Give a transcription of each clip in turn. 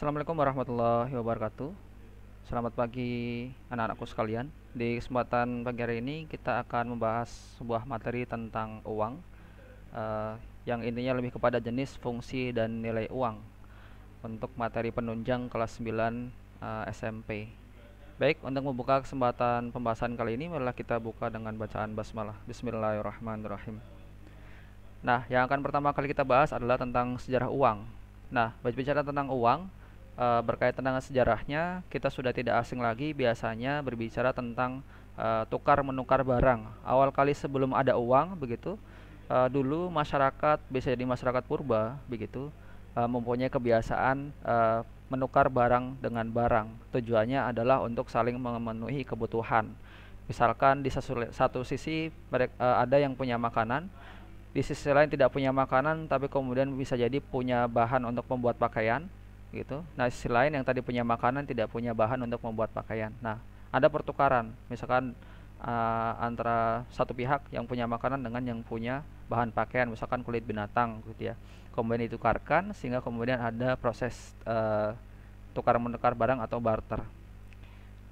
Assalamualaikum warahmatullahi wabarakatuh Selamat pagi anak-anakku sekalian Di kesempatan pagi hari ini kita akan membahas sebuah materi tentang uang uh, Yang intinya lebih kepada jenis, fungsi, dan nilai uang Untuk materi penunjang kelas 9 uh, SMP Baik, untuk membuka kesempatan pembahasan kali ini Marilah kita buka dengan bacaan basmalah Bismillahirrahmanirrahim Nah, yang akan pertama kali kita bahas adalah tentang sejarah uang Nah, berbicara tentang uang, uh, eh, berkaitan dengan sejarahnya kita sudah tidak asing lagi biasanya berbicara tentang uh, tukar menukar barang awal kali sebelum ada uang begitu uh, dulu masyarakat bisa jadi masyarakat purba begitu uh, mempunyai kebiasaan uh, menukar barang dengan barang tujuannya adalah untuk saling memenuhi kebutuhan misalkan di satu sisi mereka, uh, ada yang punya makanan di sisi lain tidak punya makanan tapi kemudian bisa jadi punya bahan untuk membuat pakaian gitu. Nah, sisi lain yang tadi punya makanan tidak punya bahan untuk membuat pakaian. Nah, ada pertukaran. Misalkan uh, antara satu pihak yang punya makanan dengan yang punya bahan pakaian, misalkan kulit binatang gitu ya. Kemudian ditukarkan sehingga kemudian ada proses uh, tukar menukar barang atau barter.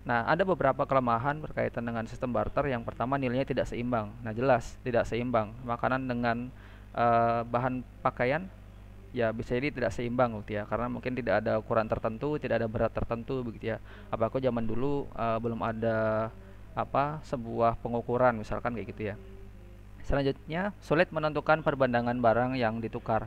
Nah, ada beberapa kelemahan berkaitan dengan sistem barter. Yang pertama, nilainya tidak seimbang. Nah, jelas tidak seimbang. Makanan dengan uh, bahan pakaian ya bisa jadi tidak seimbang gitu ya karena mungkin tidak ada ukuran tertentu tidak ada berat tertentu begitu ya apa aku zaman dulu uh, belum ada apa sebuah pengukuran misalkan kayak gitu ya selanjutnya sulit menentukan perbandangan barang yang ditukar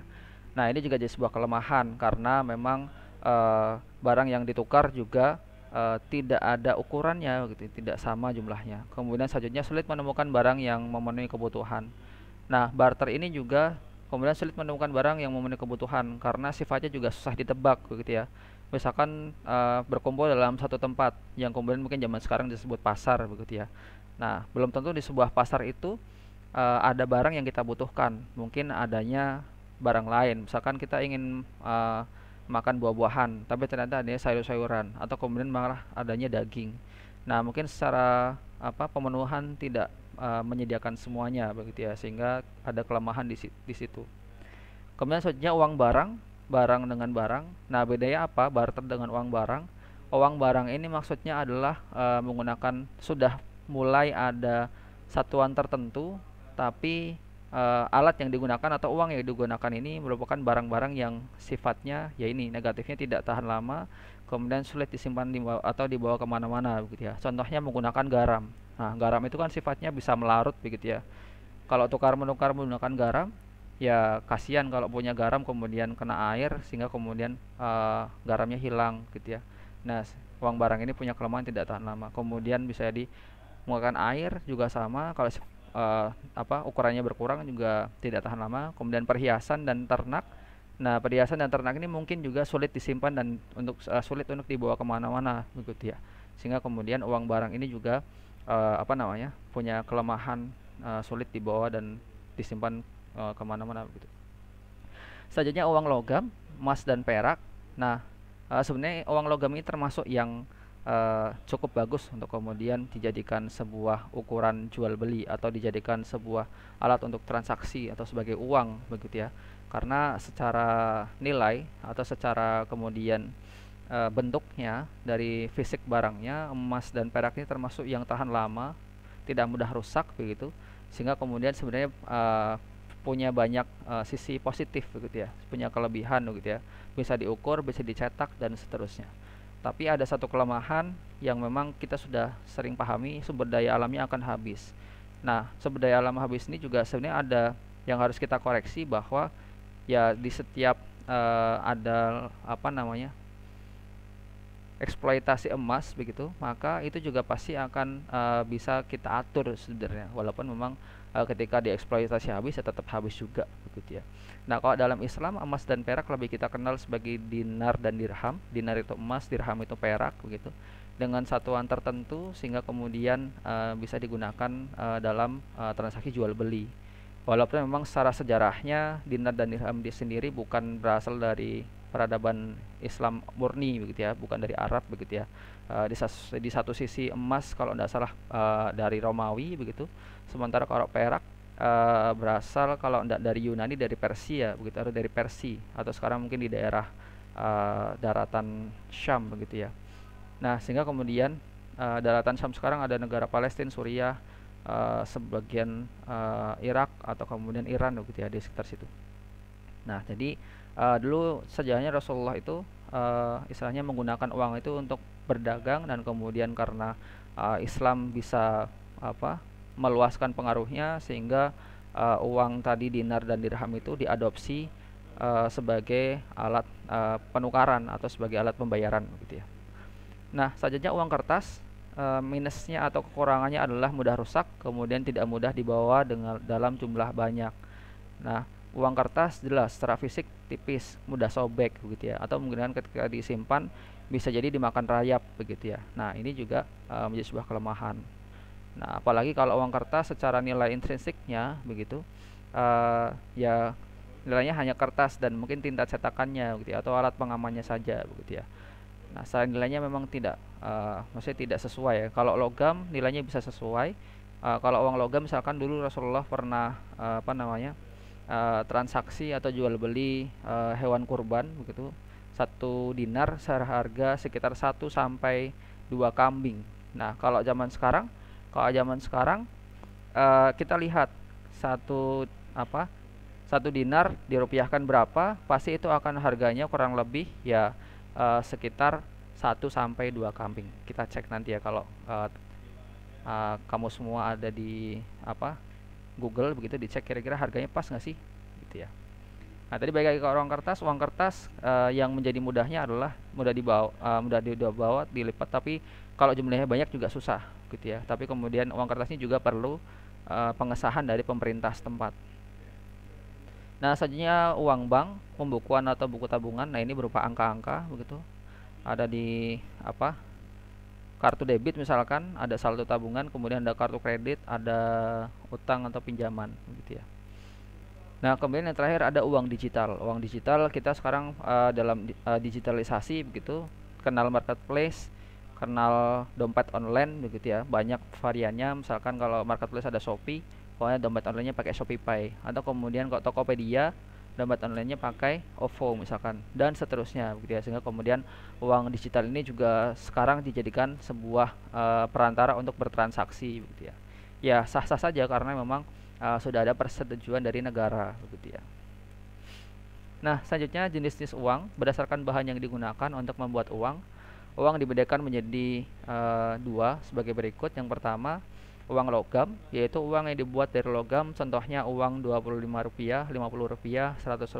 nah ini juga jadi sebuah kelemahan karena memang uh, barang yang ditukar juga uh, tidak ada ukurannya gitu tidak sama jumlahnya kemudian selanjutnya sulit menemukan barang yang memenuhi kebutuhan nah barter ini juga Kemudian sulit menemukan barang yang memenuhi kebutuhan karena sifatnya juga susah ditebak begitu ya. Misalkan uh, berkumpul dalam satu tempat yang kemudian mungkin zaman sekarang disebut pasar begitu ya. Nah, belum tentu di sebuah pasar itu uh, ada barang yang kita butuhkan. Mungkin adanya barang lain. Misalkan kita ingin uh, makan buah-buahan, tapi ternyata adanya sayur-sayuran atau kemudian malah adanya daging. Nah, mungkin secara apa pemenuhan tidak uh, menyediakan semuanya begitu ya sehingga ada kelemahan di, di situ kemudian selanjutnya uang barang barang dengan barang nah bedanya apa barter dengan uang barang uang barang ini maksudnya adalah uh, menggunakan sudah mulai ada satuan tertentu tapi uh, alat yang digunakan atau uang yang digunakan ini merupakan barang-barang yang sifatnya ya ini negatifnya tidak tahan lama kemudian sulit disimpan di bawah atau dibawa kemana-mana begitu ya contohnya menggunakan garam Nah, garam itu kan sifatnya bisa melarut begitu ya. Kalau tukar-menukar menggunakan garam, ya kasihan kalau punya garam kemudian kena air sehingga kemudian uh, garamnya hilang gitu ya. Nah, uang barang ini punya kelemahan tidak tahan lama. Kemudian bisa di menggunakan air juga sama kalau uh, apa ukurannya berkurang juga tidak tahan lama. Kemudian perhiasan dan ternak Nah, perhiasan dan ternak ini mungkin juga sulit disimpan dan untuk uh, sulit untuk dibawa kemana-mana begitu ya. Sehingga kemudian uang barang ini juga uh, apa namanya punya kelemahan uh, sulit dibawa dan disimpan uh, kemana-mana gitu. Selanjutnya uang logam, emas dan perak. Nah uh, sebenarnya uang logam ini termasuk yang uh, cukup bagus untuk kemudian dijadikan sebuah ukuran jual beli atau dijadikan sebuah alat untuk transaksi atau sebagai uang begitu ya. Karena secara nilai atau secara kemudian uh, bentuknya dari fisik barangnya emas dan perak ini termasuk yang tahan lama tidak mudah rusak begitu sehingga kemudian sebenarnya uh, punya banyak uh, sisi positif begitu ya punya kelebihan begitu ya bisa diukur bisa dicetak dan seterusnya tapi ada satu kelemahan yang memang kita sudah sering pahami sumber daya alamnya akan habis nah sumber daya alam habis ini juga sebenarnya ada yang harus kita koreksi bahwa ya di setiap uh, ada apa namanya eksploitasi emas begitu maka itu juga pasti akan uh, bisa kita atur sebenarnya walaupun memang uh, ketika dieksploitasi habis ya tetap habis juga begitu ya nah kalau dalam Islam emas dan perak lebih kita kenal sebagai dinar dan dirham dinar itu emas dirham itu perak begitu dengan satuan tertentu sehingga kemudian uh, bisa digunakan uh, dalam uh, transaksi jual beli walaupun memang secara sejarahnya dinar dan dirham di sendiri bukan berasal dari peradaban Islam murni begitu ya bukan dari Arab begitu ya uh, di, di satu sisi emas kalau tidak salah uh, dari Romawi begitu sementara kalau perak uh, berasal kalau tidak dari Yunani dari Persia begitu atau dari Persia atau sekarang mungkin di daerah uh, daratan Syam begitu ya nah sehingga kemudian uh, daratan Syam sekarang ada negara Palestina Suriah uh, sebagian uh, Irak atau kemudian Iran begitu ya di sekitar situ nah jadi uh, dulu sejarahnya Rasulullah itu uh, istilahnya menggunakan uang itu untuk berdagang dan kemudian karena uh, Islam bisa apa meluaskan pengaruhnya sehingga uh, uang tadi dinar dan dirham itu diadopsi uh, sebagai alat uh, penukaran atau sebagai alat pembayaran gitu ya. Nah, sajanya uang kertas uh, minusnya atau kekurangannya adalah mudah rusak, kemudian tidak mudah dibawa dengan dalam jumlah banyak. Nah, uang kertas jelas secara fisik tipis, mudah sobek begitu ya. Atau mungkin ketika disimpan bisa jadi dimakan rayap begitu ya. Nah, ini juga e, menjadi sebuah kelemahan. Nah, apalagi kalau uang kertas secara nilai intrinsiknya begitu e, ya nilainya hanya kertas dan mungkin tinta cetakannya begitu ya, atau alat pengamannya saja begitu ya. Nah, selain nilainya memang tidak uh, maksudnya tidak sesuai ya. Kalau logam nilainya bisa sesuai. Uh, kalau uang logam misalkan dulu Rasulullah pernah uh, apa namanya? uh, transaksi atau jual beli uh, hewan kurban begitu satu dinar seharga sekitar 1 sampai dua kambing. Nah, kalau zaman sekarang, kalau zaman sekarang uh, kita lihat satu apa? Satu dinar dirupiahkan berapa, pasti itu akan harganya kurang lebih ya uh, sekitar 1 sampai dua kambing. Kita cek nanti ya kalau uh, uh, kamu semua ada di apa? Google begitu dicek kira-kira harganya pas nggak sih gitu ya nah tadi balik lagi ke uang kertas uang kertas uh, yang menjadi mudahnya adalah mudah dibawa uh, mudah dibawa dilipat tapi kalau jumlahnya banyak juga susah gitu ya tapi kemudian uang kertasnya juga perlu uh, pengesahan dari pemerintah setempat nah selanjutnya uang bank pembukuan atau buku tabungan nah ini berupa angka-angka begitu ada di apa kartu debit misalkan ada saldo tabungan kemudian ada kartu kredit ada utang atau pinjaman gitu ya nah kemudian yang terakhir ada uang digital uang digital kita sekarang uh, dalam uh, digitalisasi begitu kenal marketplace kenal dompet online begitu ya banyak variannya misalkan kalau marketplace ada Shopee pokoknya dompet onlinenya pakai Shopee Pay atau kemudian kok Tokopedia dompet online-nya pakai OVO misalkan dan seterusnya begitu ya sehingga kemudian uang digital ini juga sekarang dijadikan sebuah uh, perantara untuk bertransaksi begitu ya ya sah-sah saja karena memang uh, sudah ada persetujuan dari negara begitu ya nah selanjutnya jenis-jenis uang berdasarkan bahan yang digunakan untuk membuat uang uang dibedakan menjadi uh, dua sebagai berikut yang pertama uang logam yaitu uang yang dibuat dari logam contohnya uang Rp25, Rp50, Rp100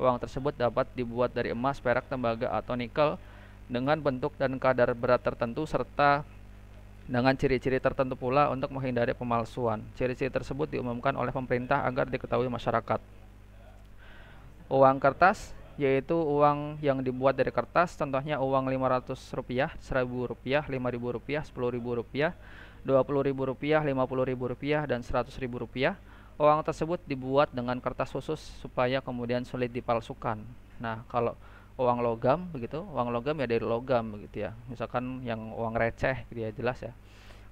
uang tersebut dapat dibuat dari emas, perak, tembaga, atau nikel dengan bentuk dan kadar berat tertentu serta dengan ciri-ciri tertentu pula untuk menghindari pemalsuan. Ciri-ciri tersebut diumumkan oleh pemerintah agar diketahui masyarakat. Uang kertas yaitu uang yang dibuat dari kertas, contohnya uang Rp500, Rp1.000, Rp5.000, Rp10.000, Rp20.000, Rp50.000, dan Rp100.000. Uang tersebut dibuat dengan kertas khusus supaya kemudian sulit dipalsukan. Nah, kalau uang logam begitu, uang logam ya dari logam begitu ya. Misalkan yang uang receh gitu ya jelas ya.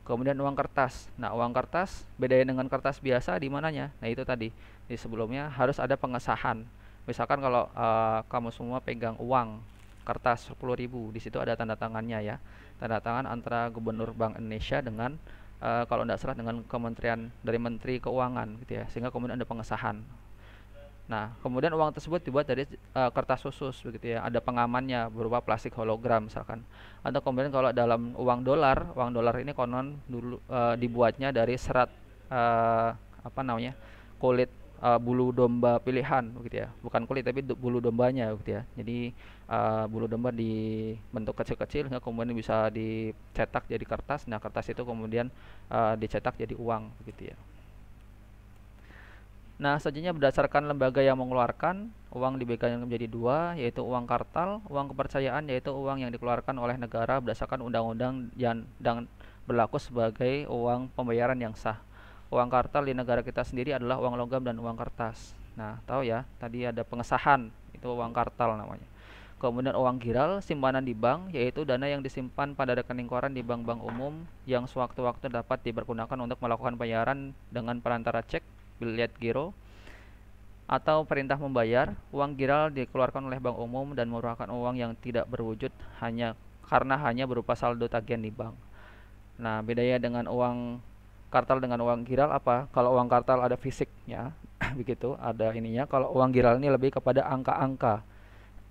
Kemudian uang kertas. Nah, uang kertas bedanya dengan kertas biasa di mananya? Nah, itu tadi di sebelumnya harus ada pengesahan. Misalkan kalau uh, kamu semua pegang uang kertas 10.000, di situ ada tanda tangannya ya tanda tangan antara Gubernur Bank Indonesia dengan uh, kalau tidak salah dengan Kementerian dari Menteri Keuangan gitu ya sehingga kemudian ada pengesahan. Nah kemudian uang tersebut dibuat dari uh, kertas khusus begitu ya ada pengamannya berupa plastik hologram misalkan atau kemudian kalau dalam uang dolar uang dolar ini konon dulu uh, dibuatnya dari serat uh, apa namanya kulit uh, bulu domba pilihan begitu ya bukan kulit tapi bulu dombanya begitu ya jadi uh, bulu domba dibentuk kecil-kecil kemudian bisa dicetak jadi kertas nah kertas itu kemudian uh, dicetak jadi uang begitu ya Nah, selanjutnya berdasarkan lembaga yang mengeluarkan, uang dibedakan menjadi dua, yaitu uang kartal, uang kepercayaan, yaitu uang yang dikeluarkan oleh negara berdasarkan undang-undang yang dan berlaku sebagai uang pembayaran yang sah uang kartal di negara kita sendiri adalah uang logam dan uang kertas. Nah, tahu ya, tadi ada pengesahan, itu uang kartal namanya. Kemudian uang giral, simpanan di bank, yaitu dana yang disimpan pada rekening koran di bank-bank umum yang sewaktu-waktu dapat dipergunakan untuk melakukan pembayaran dengan perantara cek, billet giro, atau perintah membayar. Uang giral dikeluarkan oleh bank umum dan merupakan uang yang tidak berwujud hanya karena hanya berupa saldo tagihan di bank. Nah, bedanya dengan uang kartal dengan uang giral apa? Kalau uang kartal ada fisiknya, begitu, ada ininya. Kalau uang giral ini lebih kepada angka-angka.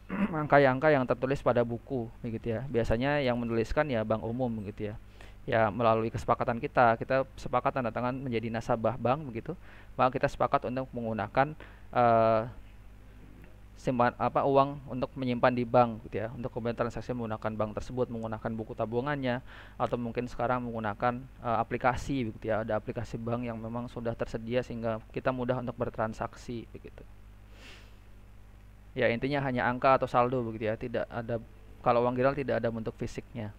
Angka-angka yang tertulis pada buku, begitu ya. Biasanya yang menuliskan ya bank umum, begitu ya ya melalui kesepakatan kita kita sepakat tanda tangan menjadi nasabah bank begitu maka kita sepakat untuk menggunakan uh, simpan apa uang untuk menyimpan di bank gitu ya untuk kemudian transaksi menggunakan bank tersebut menggunakan buku tabungannya atau mungkin sekarang menggunakan uh, aplikasi gitu ya ada aplikasi bank yang memang sudah tersedia sehingga kita mudah untuk bertransaksi begitu ya intinya hanya angka atau saldo begitu ya tidak ada kalau uang giral tidak ada bentuk fisiknya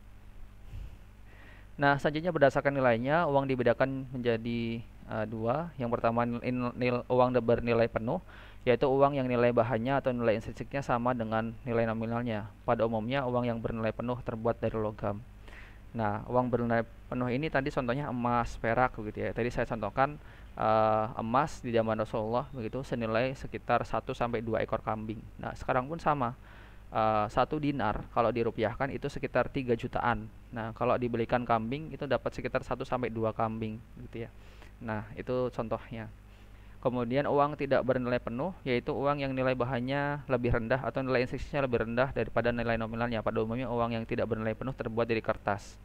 nah selanjutnya berdasarkan nilainya uang dibedakan menjadi uh, dua yang pertama nil, nil, uang bernilai penuh yaitu uang yang nilai bahannya atau nilai intrinsiknya sama dengan nilai nominalnya. Pada umumnya uang yang bernilai penuh terbuat dari logam. Nah, uang bernilai penuh ini tadi contohnya emas, perak begitu ya. Tadi saya contohkan uh, emas di zaman Rasulullah begitu senilai sekitar 1 sampai 2 ekor kambing. Nah, sekarang pun sama. Uh, satu dinar kalau dirupiahkan itu sekitar 3 jutaan. Nah, kalau dibelikan kambing itu dapat sekitar 1 sampai 2 kambing begitu ya. Nah, itu contohnya. Kemudian uang tidak bernilai penuh yaitu uang yang nilai bahannya lebih rendah atau nilai instriksinya lebih rendah daripada nilai nominalnya. Pada umumnya uang yang tidak bernilai penuh terbuat dari kertas.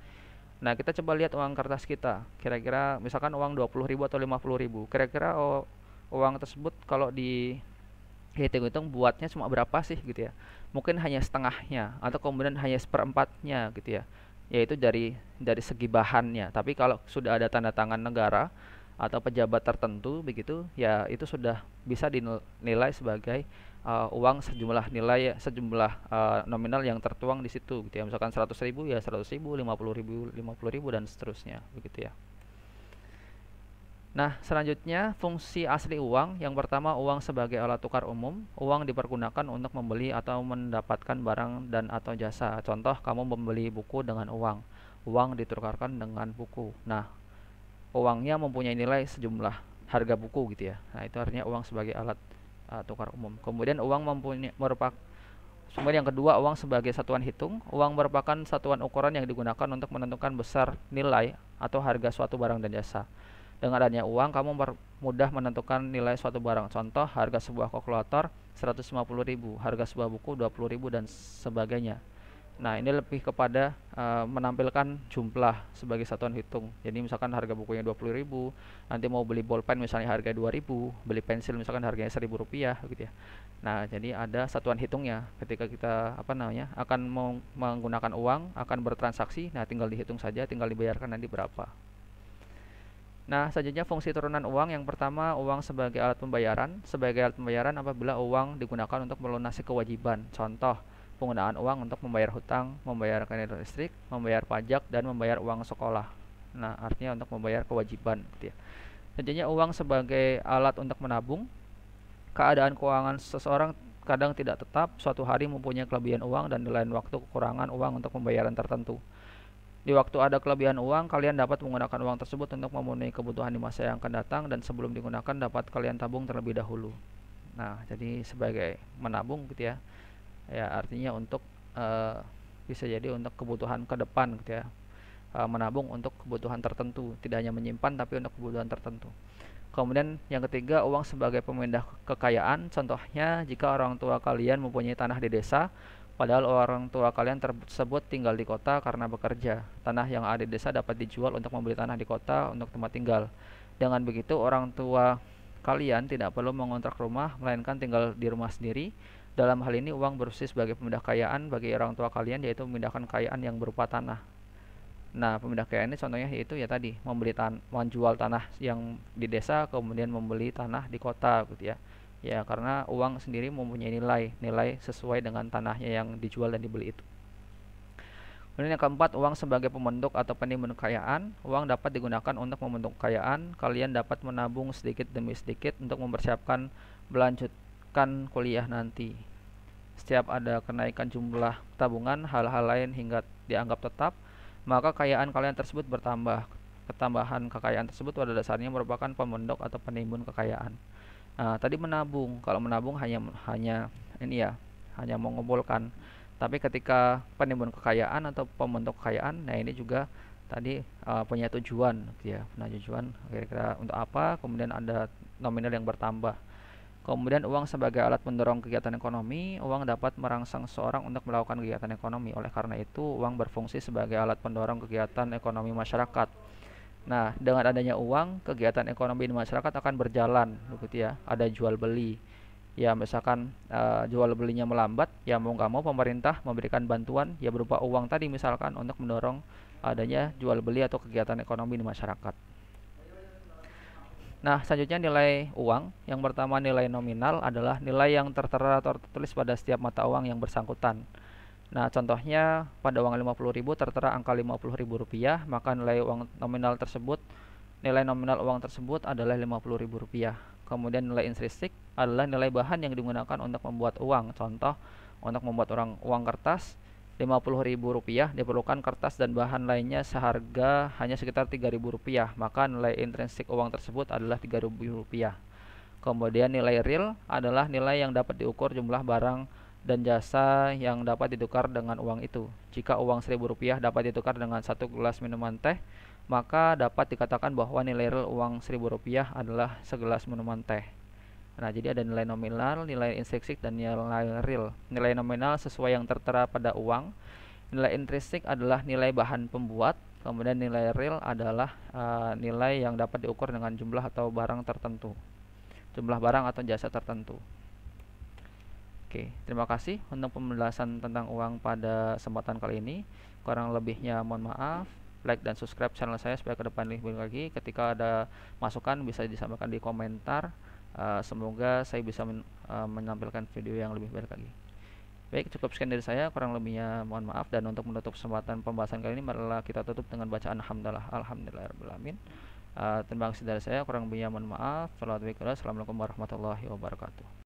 Nah, kita coba lihat uang kertas kita. Kira-kira misalkan uang 20.000 atau 50.000. Kira-kira oh, uang tersebut kalau di hitung-hitung buatnya cuma berapa sih gitu ya. Mungkin hanya setengahnya atau kemudian hanya seperempatnya gitu ya. Yaitu dari dari segi bahannya. Tapi kalau sudah ada tanda tangan negara, atau pejabat tertentu begitu ya itu sudah bisa dinilai sebagai uh, uang sejumlah nilai sejumlah uh, nominal yang tertuang di situ gitu ya misalkan 100 ribu ya 100 ribu 50 ribu 50 ribu dan seterusnya begitu ya Nah, selanjutnya fungsi asli uang. Yang pertama, uang sebagai alat tukar umum. Uang dipergunakan untuk membeli atau mendapatkan barang dan atau jasa. Contoh, kamu membeli buku dengan uang. Uang ditukarkan dengan buku. Nah, uangnya mempunyai nilai sejumlah harga buku gitu ya. Nah, itu artinya uang sebagai alat uh, tukar umum. Kemudian uang mempunyai merupakan Sumber yang kedua, uang sebagai satuan hitung. Uang merupakan satuan ukuran yang digunakan untuk menentukan besar nilai atau harga suatu barang dan jasa. Dengan adanya uang, kamu mudah menentukan nilai suatu barang. Contoh, harga sebuah kalkulator 150.000, harga sebuah buku 20.000 dan sebagainya. Nah, ini lebih kepada uh, menampilkan jumlah sebagai satuan hitung. Jadi misalkan harga bukunya 20.000, nanti mau beli bolpen misalnya harga 2.000, beli pensil misalkan harganya 1.000 rupiah gitu ya. Nah, jadi ada satuan hitungnya ketika kita apa namanya? akan meng menggunakan uang, akan bertransaksi, nah tinggal dihitung saja, tinggal dibayarkan nanti berapa. Nah, selanjutnya fungsi turunan uang yang pertama uang sebagai alat pembayaran, sebagai alat pembayaran apabila uang digunakan untuk melunasi kewajiban. Contoh, penggunaan uang untuk membayar hutang, membayar kredit listrik, membayar pajak, dan membayar uang sekolah. Nah, artinya untuk membayar kewajiban. Gitu ya. Tentunya uang sebagai alat untuk menabung. Keadaan keuangan seseorang kadang tidak tetap, suatu hari mempunyai kelebihan uang dan di lain waktu kekurangan uang untuk pembayaran tertentu. Di waktu ada kelebihan uang, kalian dapat menggunakan uang tersebut untuk memenuhi kebutuhan di masa yang akan datang dan sebelum digunakan dapat kalian tabung terlebih dahulu. Nah, jadi sebagai menabung gitu ya ya artinya untuk uh, bisa jadi untuk kebutuhan ke depan gitu ya uh, menabung untuk kebutuhan tertentu tidak hanya menyimpan tapi untuk kebutuhan tertentu kemudian yang ketiga uang sebagai pemindah kekayaan contohnya jika orang tua kalian mempunyai tanah di desa padahal orang tua kalian tersebut tinggal di kota karena bekerja tanah yang ada di desa dapat dijual untuk membeli tanah di kota untuk tempat tinggal dengan begitu orang tua kalian tidak perlu mengontrak rumah melainkan tinggal di rumah sendiri dalam hal ini uang berfungsi sebagai pemindah kekayaan bagi orang tua kalian yaitu memindahkan kekayaan yang berupa tanah. Nah, pemindah kekayaan ini contohnya yaitu ya tadi membeli tan menjual tanah yang di desa kemudian membeli tanah di kota gitu ya. Ya, karena uang sendiri mempunyai nilai, nilai sesuai dengan tanahnya yang dijual dan dibeli itu. Kemudian yang keempat, uang sebagai pembentuk atau penimbun kekayaan. Uang dapat digunakan untuk membentuk kekayaan. Kalian dapat menabung sedikit demi sedikit untuk mempersiapkan berlanjut akan kuliah nanti. Setiap ada kenaikan jumlah tabungan, hal-hal lain hingga dianggap tetap, maka kekayaan kalian tersebut bertambah. Ketambahan kekayaan tersebut pada dasarnya merupakan pemendok atau penimbun kekayaan. Nah, tadi menabung, kalau menabung hanya hanya ini ya, hanya mengumpulkan. Tapi ketika penimbun kekayaan atau pembentuk kekayaan, nah ini juga tadi uh, punya tujuan gitu ya punya tujuan kira-kira untuk apa kemudian ada nominal yang bertambah Kemudian uang sebagai alat mendorong kegiatan ekonomi, uang dapat merangsang seorang untuk melakukan kegiatan ekonomi. Oleh karena itu, uang berfungsi sebagai alat pendorong kegiatan ekonomi masyarakat. Nah, dengan adanya uang, kegiatan ekonomi di masyarakat akan berjalan, begitu ya. Ada jual beli. Ya, misalkan e, jual belinya melambat, ya mau nggak mau pemerintah memberikan bantuan ya berupa uang tadi misalkan untuk mendorong adanya jual beli atau kegiatan ekonomi di masyarakat. Nah, selanjutnya nilai uang. Yang pertama nilai nominal adalah nilai yang tertera atau tertulis pada setiap mata uang yang bersangkutan. Nah, contohnya pada uang Rp50.000 tertera angka Rp50.000, maka nilai uang nominal tersebut nilai nominal uang tersebut adalah Rp50.000. Kemudian nilai intrinsik adalah nilai bahan yang digunakan untuk membuat uang. Contoh untuk membuat orang uang kertas rp rupiah diperlukan kertas dan bahan lainnya seharga hanya sekitar rp rupiah maka nilai intrinsik uang tersebut adalah rp rupiah. Kemudian nilai real adalah nilai yang dapat diukur jumlah barang dan jasa yang dapat ditukar dengan uang itu. Jika uang rp rupiah dapat ditukar dengan satu gelas minuman teh, maka dapat dikatakan bahwa nilai real uang rp rupiah adalah segelas minuman teh. Nah, jadi ada nilai nominal, nilai intrinsik, dan nilai real. Nilai nominal sesuai yang tertera pada uang. Nilai intrinsik adalah nilai bahan pembuat. Kemudian nilai real adalah uh, nilai yang dapat diukur dengan jumlah atau barang tertentu. Jumlah barang atau jasa tertentu. Oke, terima kasih untuk pembahasan tentang uang pada kesempatan kali ini. Kurang lebihnya mohon maaf. Like dan subscribe channel saya supaya ke depan lebih baik lagi. Ketika ada masukan bisa disampaikan di komentar. Eh, semoga saya bisa men, uh, menampilkan video yang lebih baik lagi baik cukup sekian dari saya kurang lebihnya mohon maaf dan untuk menutup kesempatan pembahasan kali ini marilah kita tutup dengan bacaan alhamdulillah Alhamdulillah uh, terima kasih dari saya kurang lebihnya mohon maaf assalamualaikum warahmatullahi wabarakatuh